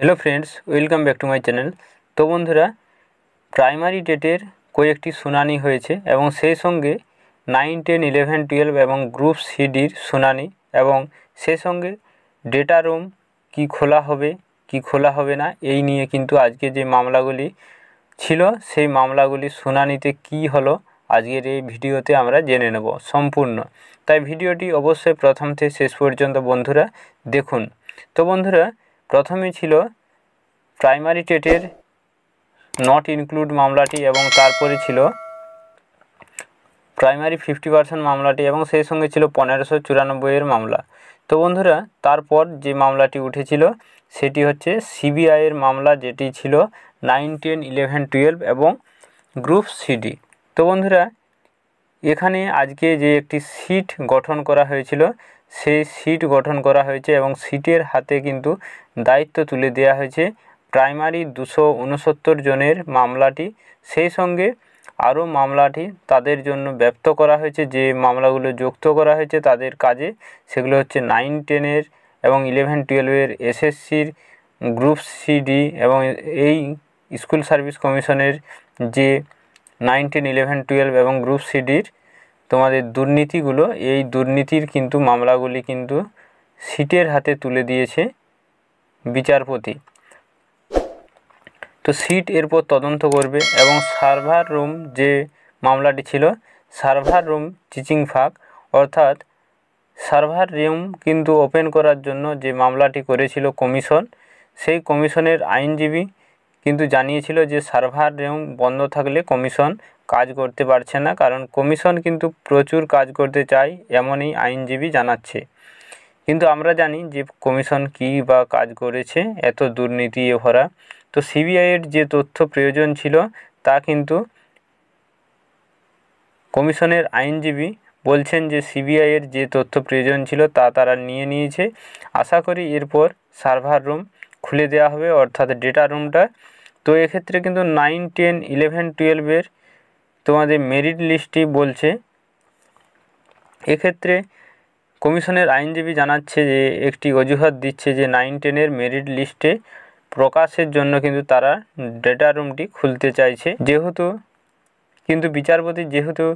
hello friends welcome back to my channel তো বন্ধুরা primary ডেটের কয়েকটি শুনানি হয়েছে এবং সেই সঙ্গে নাইন টেন ইলেভেন টুয়েলভ এবং গ্রুপ সিডির শুনানি এবং সেই সঙ্গে ডেটা রুম কি খোলা হবে কি খোলা হবে না এই নিয়ে কিন্তু আজকে যে মামলাগুলি ছিল সেই মামলাগুলি শুনানিতে কি হলো আজকের এই ভিডিওতে আমরা জেনে নেব সম্পূর্ণ তাই ভিডিওটি অবশ্যই প্রথম থেকে শেষ পর্যন্ত বন্ধুরা দেখুন তো বন্ধুরা প্রথমে ছিল প্রাইমারি টেটের নট ইনক্লুড মামলাটি এবং তারপরে ছিল প্রাইমারি ফিফটি পার্সেন্ট মামলাটি এবং সেই সঙ্গে ছিল পনেরোশো চুরানব্বইয়ের মামলা তো বন্ধুরা তারপর যে মামলাটি উঠেছিল সেটি হচ্ছে সিবিআইয়ের মামলা যেটি ছিল নাইন টেন ইলেভেন টুয়েলভ এবং গ্রুপ সিডি তো বন্ধুরা এখানে আজকে যে একটি সিট গঠন করা হয়েছিল সেই সিট গঠন করা হয়েছে এবং সিটের হাতে কিন্তু দায়িত্ব তুলে দেওয়া হয়েছে প্রাইমারি দুশো উনসত্তর জনের মামলাটি সেই সঙ্গে আরও মামলাটি তাদের জন্য ব্যপ্ত করা হয়েছে যে মামলাগুলো যুক্ত করা হয়েছে তাদের কাজে সেগুলো হচ্ছে নাইন টেনের এবং ইলেভেন টুয়েলভের এসএসসির গ্রুপ সিডি এবং এই স্কুল সার্ভিস কমিশনের যে নাইন টেন ইলেভেন টুয়েলভ এবং গ্রুপ সিডির তোমাদের দুর্নীতিগুলো এই দুর্নীতির কিন্তু মামলাগুলি কিন্তু সিটের হাতে তুলে দিয়েছে বিচারপতি তো সিট এরপর তদন্ত করবে এবং সার্ভার রুম যে মামলাটি ছিল সার্ভার রুম চিচিং ফাঁক অর্থাৎ সার্ভার রুম কিন্তু ওপেন করার জন্য যে মামলাটি করেছিল কমিশন সেই কমিশনের আইনজীবী কিন্তু জানিয়েছিল যে সার্ভার রুম বন্ধ থাকলে কমিশন কাজ করতে পারছে না কারণ কমিশন কিন্তু প্রচুর কাজ করতে চায় এমনই আইনজীবী জানাচ্ছে কিন্তু আমরা জানি যে কমিশন কী বা কাজ করেছে এত দুর্নীতি এ ভরা তো সিবিআইয়ের যে তথ্য প্রয়োজন ছিল তা কিন্তু কমিশনের আইনজীবী বলছেন যে সিবিআইয়ের যে তথ্য প্রয়োজন ছিল তা তারা নিয়ে নিয়েছে আশা করি এরপর সার্ভার রুম খুলে দেওয়া হবে অর্থাৎ ডেটা রুমটা তো এক্ষেত্রে কিন্তু নাইন টেন ইলেভেন টুয়েলভের তোমাদের মেরিট লিস্টটি বলছে এক্ষেত্রে কমিশনের আইনজীবী জানাচ্ছে যে একটি অজুহাত দিচ্ছে যে নাইন টেনের মেরিট লিস্টে প্রকাশের জন্য কিন্তু তারা ডেটা রুমটি খুলতে চাইছে যেহেতু কিন্তু বিচারপতি যেহেতু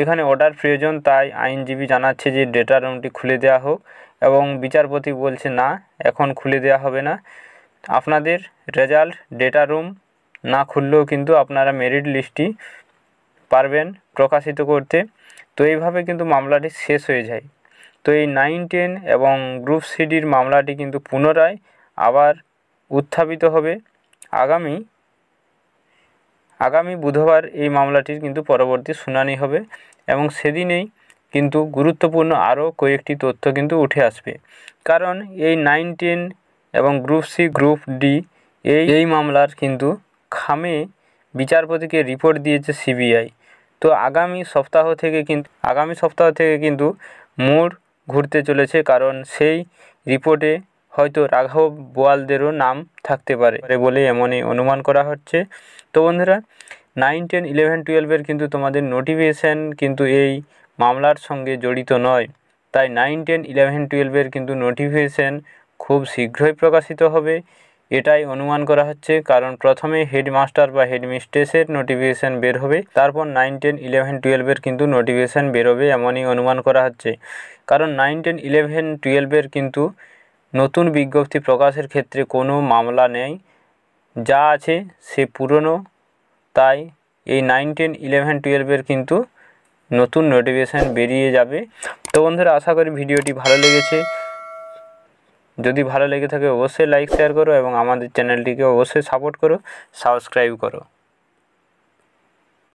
এখানে অর্ডার প্রয়োজন তাই আইনজীবী জানাচ্ছে যে ডেটা রুমটি খুলে দেওয়া হোক এবং বিচারপতি বলছে না এখন খুলে দেওয়া হবে না আপনাদের রেজাল্ট ডেটা রুম না খুললেও কিন্তু আপনারা মেরিট লিস্টটি পারবেন প্রকাশিত করতে তো এইভাবে কিন্তু মামলাটি শেষ হয়ে যায় তো এই নাইন টেন এবং গ্রুপ সিডির মামলাটি কিন্তু পুনরায় আবার উত্থাপিত হবে আগামী আগামী বুধবার এই মামলাটির কিন্তু পরবর্তী শুনানি হবে এবং সেদিনেই কিন্তু গুরুত্বপূর্ণ আরও কয়েকটি তথ্য কিন্তু উঠে আসবে কারণ এই নাইন টেন এবং গ্রুপ সি গ্রুপ ডি এই এই মামলার কিন্তু খামে বিচারপতিকে রিপোর্ট দিয়েছে সিবিআই তো আগামী সপ্তাহ থেকে কিন্তু আগামী সপ্তাহ থেকে কিন্তু মোড় ঘুরতে চলেছে কারণ সেই রিপোর্টে হয়তো রাঘব বোয়ালদেরও নাম থাকতে পারে বলে এমনই অনুমান করা হচ্ছে তো বন্ধুরা নাইন টেন ইলেভেন টুয়েলভের কিন্তু তোমাদের নোটিফিকেশান কিন্তু এই মামলার সঙ্গে জড়িত নয় তাই নাইন টেন ইলেভেন টুয়েলভের কিন্তু নোটিফিকেশান খুব শীঘ্রই প্রকাশিত হবে এটাই অনুমান করা হচ্ছে কারণ প্রথমে হেডমাস্টার বা হেডমিস্ট্রেসের নোটিফিকেশান বের হবে তারপর নাইন টেন ইলেভেন টুয়েলভের কিন্তু নোটিফিকেশান বেরোবে এমনই অনুমান করা হচ্ছে কারণ নাইন টেন ইলেভেন টুয়েলভের কিন্তু নতুন বিজ্ঞপ্তি প্রকাশের ক্ষেত্রে কোনো মামলা নেই যা আছে সে পুরনো তাই এই নাইন টেন ইলেভেন টুয়েলভের কিন্তু নতুন নোটিফিকেশান বেরিয়ে যাবে তো বন্ধুরা আশা করি ভিডিওটি ভালো লেগেছে যদি ভালো লেগে থাকে অবশ্যই লাইক শেয়ার করো এবং আমাদের চ্যানেলটিকে অবশ্যই সাপোর্ট করো সাবস্ক্রাইব করো